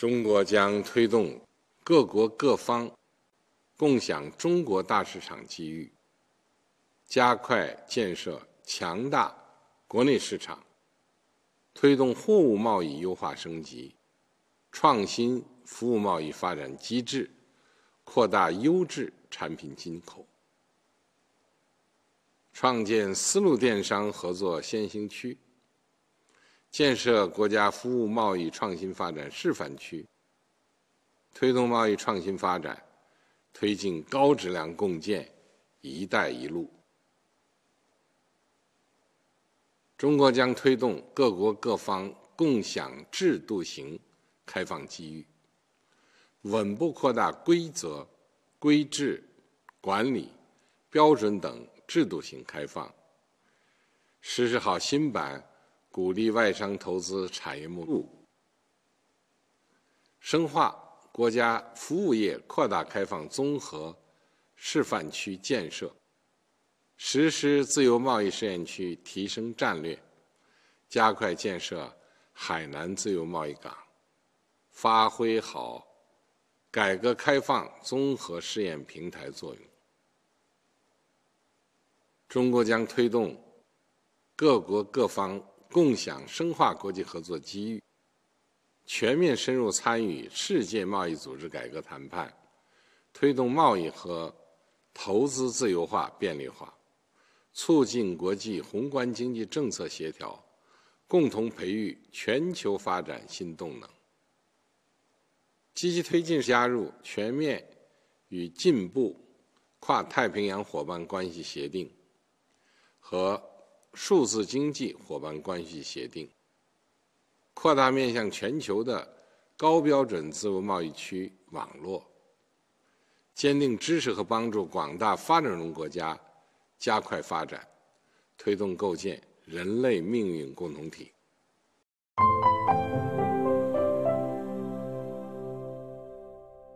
中国将推动各国各方共享中国大市场机遇，加快建设强大国内市场，推动货物贸易优化升级，创新服务贸易发展机制，扩大优质产品进口，创建丝路电商合作先行区。建设国家服务贸易创新发展示范区，推动贸易创新发展，推进高质量共建“一带一路”。中国将推动各国各方共享制度型开放机遇，稳步扩大规则、规制、管理、标准等制度型开放，实施好新版。鼓励外商投资产业目录，深化国家服务业扩大开放综合示范区建设，实施自由贸易试验区提升战略，加快建设海南自由贸易港，发挥好改革开放综合试验平台作用。中国将推动各国各方。共享深化国际合作机遇，全面深入参与世界贸易组织改革谈判，推动贸易和投资自由化便利化，促进国际宏观经济政策协调，共同培育全球发展新动能。积极推进加入全面与进步跨太平洋伙伴关系协定和。数字经济伙伴关系协定，扩大面向全球的高标准自由贸易区网络，坚定支持和帮助广大发展中国家加快发展，推动构建人类命运共同体。